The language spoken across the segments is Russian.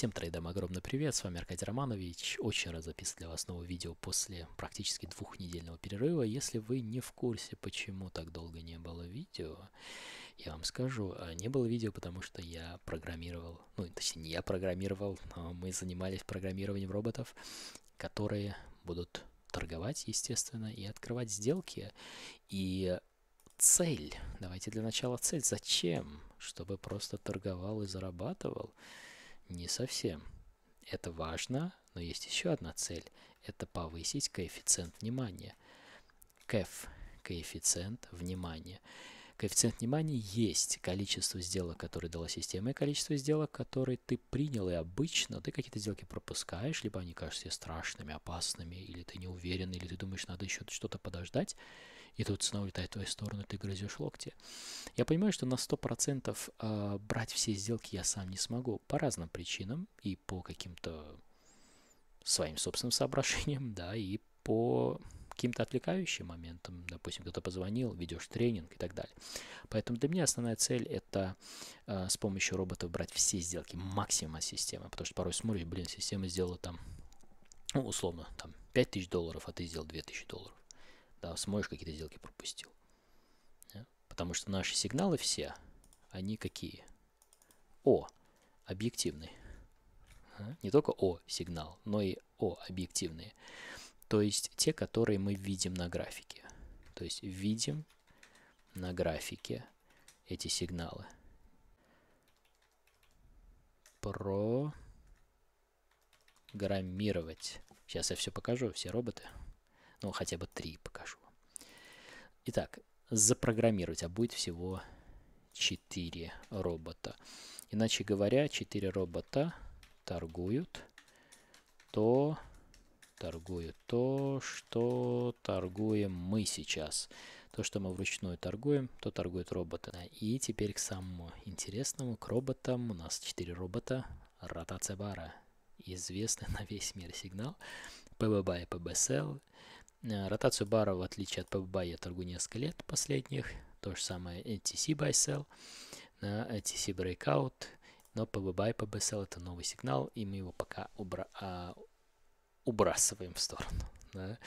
Всем трейдам огромный привет, с вами Аркадий Романович. Очень рад записывать для вас новое видео после практически двухнедельного перерыва. Если вы не в курсе, почему так долго не было видео, я вам скажу, а, не было видео, потому что я программировал, ну, точнее, не я программировал, но мы занимались программированием роботов, которые будут торговать, естественно, и открывать сделки. И цель, давайте для начала цель, зачем? Чтобы просто торговал и зарабатывал – не совсем. Это важно, но есть еще одна цель. Это повысить коэффициент внимания. КЭФ – коэффициент внимания. Коэффициент внимания есть количество сделок, которые дала система, и количество сделок, которые ты принял, и обычно ты какие-то сделки пропускаешь, либо они кажутся тебе страшными, опасными, или ты не уверен, или ты думаешь, надо еще что-то подождать и тут снова улетает в твою сторону, ты грызешь локти. Я понимаю, что на 100% а, брать все сделки я сам не смогу по разным причинам и по каким-то своим собственным соображениям, да, и по каким-то отвлекающим моментам, допустим, кто-то позвонил, ведешь тренинг и так далее. Поэтому для меня основная цель это э, с помощью роботов брать все сделки, максимум от системы, потому что порой смотришь, блин, система сделала там, ну, условно, там 5000 долларов, а ты сделал 2000 долларов. Да, смотришь, какие-то сделки пропустил. Да? Потому что наши сигналы все, они какие? О, объективные. Не только О сигнал, но и О объективные. То есть те, которые мы видим на графике. То есть видим на графике эти сигналы. Про граммировать. Сейчас я все покажу, все роботы. Ну, хотя бы три покажу Итак, запрограммировать, а будет всего 4 робота. Иначе говоря, 4 робота торгуют то, торгуют то, что торгуем мы сейчас. То, что мы вручную торгуем, то торгуют роботы. И теперь к самому интересному, к роботам. У нас 4 робота. Ротация бара. Известный на весь мир сигнал. ПББ и ПБСЛ. Э, ротацию бара, в отличие от PBBuy, я торгую несколько лет последних. То же самое NTC Buy Sell, NTC Breakout, но PBBuy, PBSL это новый сигнал, и мы его пока убра... а, убрасываем в сторону. Да?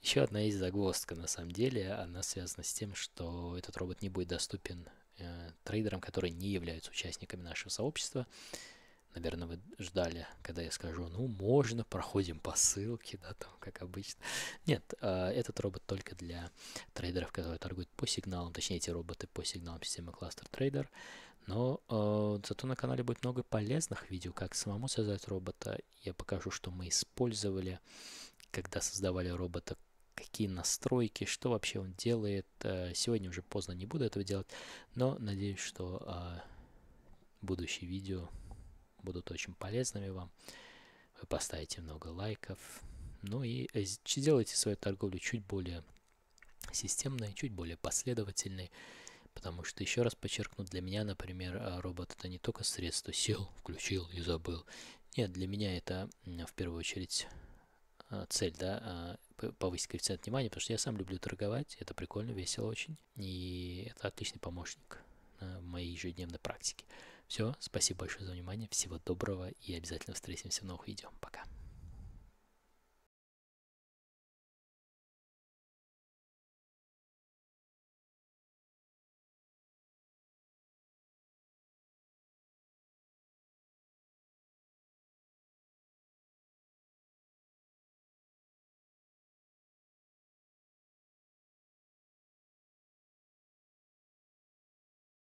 Еще одна есть загвоздка, на самом деле, она связана с тем, что этот робот не будет доступен э, трейдерам, которые не являются участниками нашего сообщества наверное, вы ждали, когда я скажу, ну, можно, проходим по ссылке, да, там, как обычно. Нет, а, этот робот только для трейдеров, которые торгуют по сигналам, точнее, эти роботы по сигналам системы Cluster Trader. Но э, зато на канале будет много полезных видео, как самому создать робота. Я покажу, что мы использовали, когда создавали робота, какие настройки, что вообще он делает. А, сегодня уже поздно не буду этого делать, но надеюсь, что будущие видео будут очень полезными вам. Вы поставите много лайков. Ну и э, сделайте свою торговлю чуть более системной, чуть более последовательной. Потому что, еще раз подчеркну, для меня, например, э, робот это не только средство сел, включил и забыл. Нет, для меня это в первую очередь э, цель, да, повысить коэффициент внимания, потому что я сам люблю торговать, это прикольно, весело очень, и это отличный помощник в моей ежедневной практике. Все, спасибо большое за внимание, всего доброго и обязательно встретимся в новых видео. Пока.